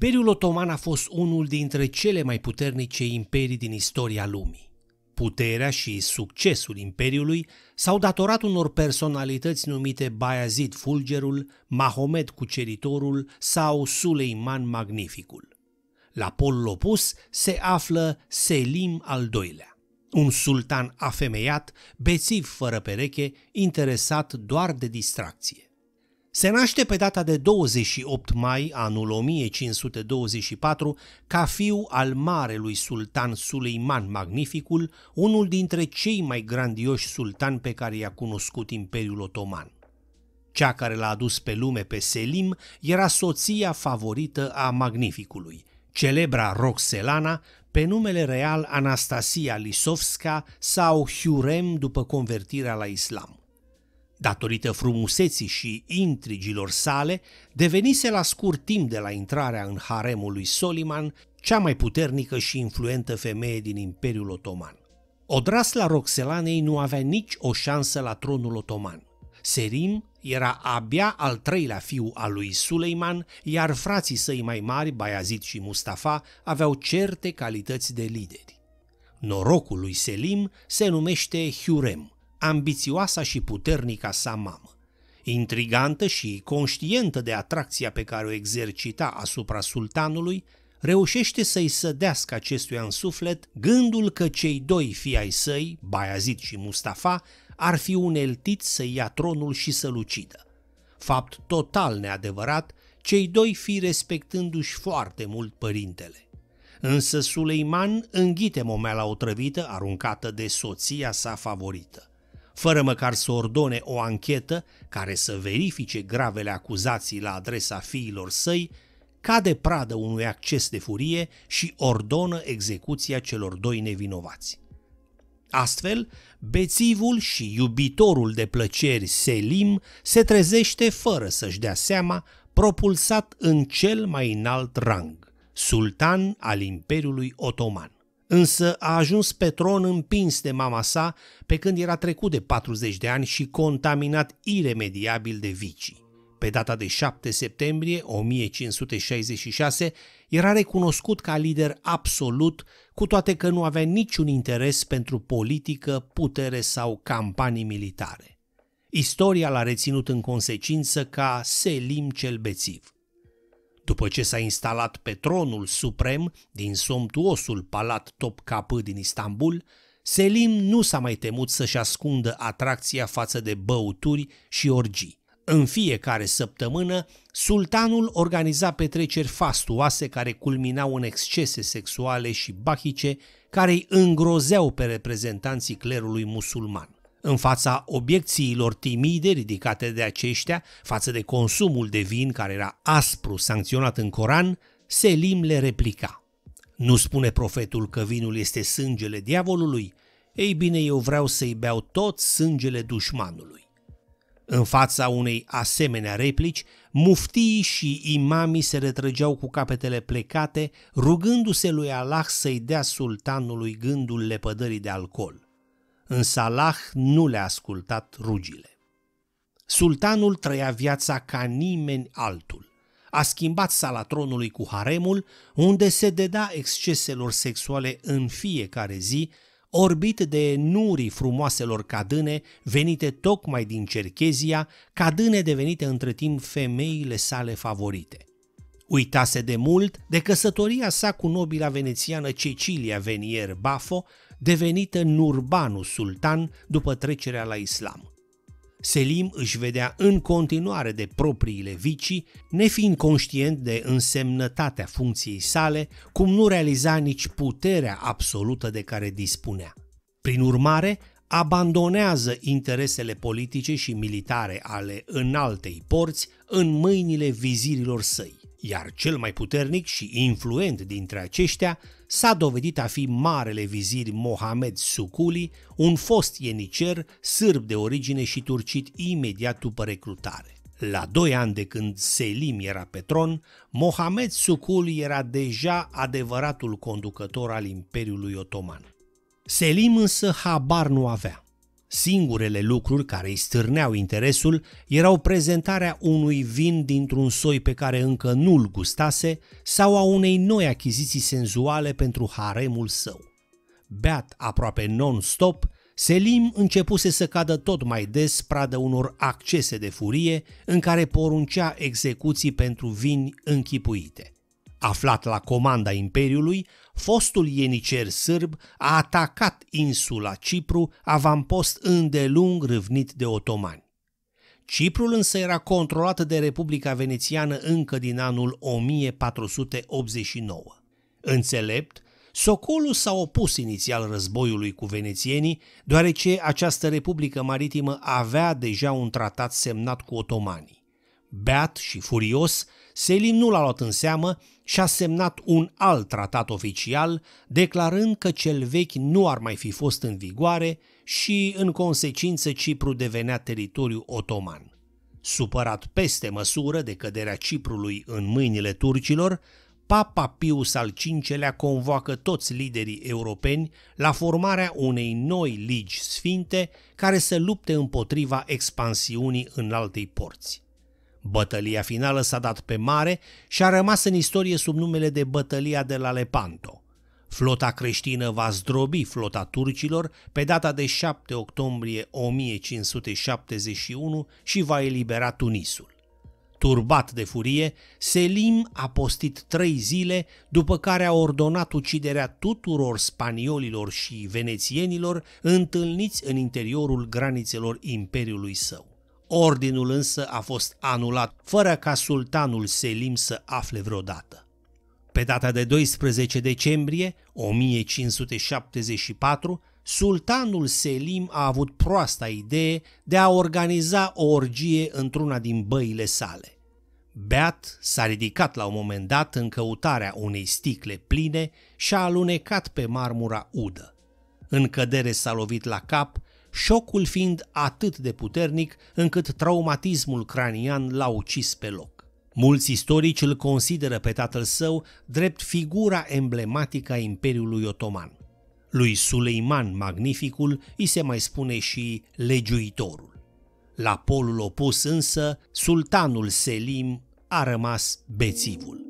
Imperiul Otoman a fost unul dintre cele mai puternice imperii din istoria lumii. Puterea și succesul imperiului s-au datorat unor personalități numite Bayazid Fulgerul, Mahomet Cuceritorul sau Suleiman Magnificul. La polul opus se află Selim al II-lea, un sultan afemeiat, bețiv fără pereche, interesat doar de distracție. Se naște pe data de 28 mai anul 1524 ca fiu al marelui sultan Suleiman Magnificul, unul dintre cei mai grandioși sultani pe care i-a cunoscut Imperiul Otoman. Cea care l-a adus pe lume pe Selim era soția favorită a Magnificului, celebra Roxelana, pe numele real Anastasia Lisovska sau Hurem după convertirea la islam. Datorită frumuseții și intrigilor sale, devenise la scurt timp de la intrarea în haremul lui Soliman cea mai puternică și influentă femeie din Imperiul Otoman. Odrasla Roxelanei nu avea nici o șansă la tronul otoman. Serim era abia al treilea fiu al lui Suleiman, iar frații săi mai mari, Bayazid și Mustafa, aveau certe calități de lideri. Norocul lui Selim se numește Hurem – ambițioasa și puternica sa mamă. Intrigantă și conștientă de atracția pe care o exercita asupra sultanului, reușește să-i sădească acestuia în suflet gândul că cei doi fii ai săi, Baiazid și Mustafa, ar fi uneltit să ia tronul și să-l ucidă. Fapt total neadevărat, cei doi fi respectându-și foarte mult părintele. Însă Suleiman înghite momeala otrăvită aruncată de soția sa favorită fără măcar să ordone o anchetă care să verifice gravele acuzații la adresa fiilor săi, cade pradă unui acces de furie și ordonă execuția celor doi nevinovați. Astfel, bețivul și iubitorul de plăceri Selim se trezește fără să-și dea seama, propulsat în cel mai înalt rang, sultan al Imperiului Otoman însă a ajuns pe tron împins de mama sa pe când era trecut de 40 de ani și contaminat iremediabil de vicii. Pe data de 7 septembrie 1566 era recunoscut ca lider absolut, cu toate că nu avea niciun interes pentru politică, putere sau campanii militare. Istoria l-a reținut în consecință ca Selim cel Bețiv – după ce s-a instalat pe tronul suprem din somptuosul palat Topkapı din Istanbul, Selim nu s-a mai temut să-și ascundă atracția față de băuturi și orgii. În fiecare săptămână, sultanul organiza petreceri fastuoase care culminau în excese sexuale și bahice care îi îngrozeau pe reprezentanții clerului musulman în fața obiecțiilor timide ridicate de aceștia față de consumul de vin care era aspru sancționat în Coran, Selim le replica. Nu spune profetul că vinul este sângele diavolului? Ei bine, eu vreau să-i beau tot sângele dușmanului. În fața unei asemenea replici, muftii și imamii se retrăgeau cu capetele plecate, rugându-se lui Allah să-i dea sultanului gândul lepădării de alcool însă Allah nu le-a ascultat rugile. Sultanul trăia viața ca nimeni altul. A schimbat sala tronului cu haremul, unde se deda exceselor sexuale în fiecare zi, orbit de nurii frumoaselor cadâne venite tocmai din Cerchezia, cadâne devenite între timp femeile sale favorite. Uitase de mult de căsătoria sa cu nobila venețiană Cecilia Venier Bafo, devenită Nurbanu sultan după trecerea la islam. Selim își vedea în continuare de propriile vicii, nefiind conștient de însemnătatea funcției sale, cum nu realiza nici puterea absolută de care dispunea. Prin urmare, abandonează interesele politice și militare ale înaltei porți în mâinile vizirilor săi iar cel mai puternic și influent dintre aceștia s-a dovedit a fi marele vizir Mohamed Sukuli, un fost ienicer sârb de origine și turcit imediat după recrutare. La doi ani de când Selim era pe tron, Mohamed Sukuli era deja adevăratul conducător al Imperiului Otoman. Selim însă habar nu avea. Singurele lucruri care îi stârneau interesul erau prezentarea unui vin dintr-un soi pe care încă nu-l gustase sau a unei noi achiziții senzuale pentru haremul său. Beat aproape non-stop, Selim începuse să cadă tot mai des pradă unor accese de furie în care poruncea execuții pentru vini închipuite. Aflat la comanda Imperiului, fostul ienicer sârb a atacat insula Cipru, avampost îndelung râvnit de otomani. Ciprul însă era controlat de Republica Venețiană încă din anul 1489. Înțelept, Socolu s-a opus inițial războiului cu venețienii, deoarece această republică maritimă avea deja un tratat semnat cu otomanii. Beat și furios, Selim nu l-a luat în seamă și a semnat un alt tratat oficial, declarând că cel vechi nu ar mai fi fost în vigoare și, în consecință, Cipru devenea teritoriu otoman. Supărat peste măsură de căderea Ciprului în mâinile turcilor, Papa Pius al V-lea convoacă toți liderii europeni la formarea unei noi ligi sfinte care să lupte împotriva expansiunii în altei porți. Bătălia finală s-a dat pe mare și a rămas în istorie sub numele de Bătălia de la Lepanto. Flota creștină va zdrobi flota turcilor pe data de 7 octombrie 1571 și va elibera Tunisul. Turbat de furie, Selim a postit trei zile, după care a ordonat uciderea tuturor spaniolilor și venețienilor întâlniți în interiorul granițelor imperiului său. Ordinul însă a fost anulat fără ca sultanul Selim să afle vreodată. Pe data de 12 decembrie 1574, sultanul Selim a avut proasta idee de a organiza o orgie într-una din băile sale. Beat s-a ridicat la un moment dat în căutarea unei sticle pline și a alunecat pe marmura udă. În cădere s-a lovit la cap șocul fiind atât de puternic încât traumatismul cranian l-a ucis pe loc. Mulți istorici îl consideră pe tatăl său drept figura emblematică a Imperiului Otoman. Lui Suleiman Magnificul îi se mai spune și legiuitorul. La polul opus însă, sultanul Selim a rămas bețivul.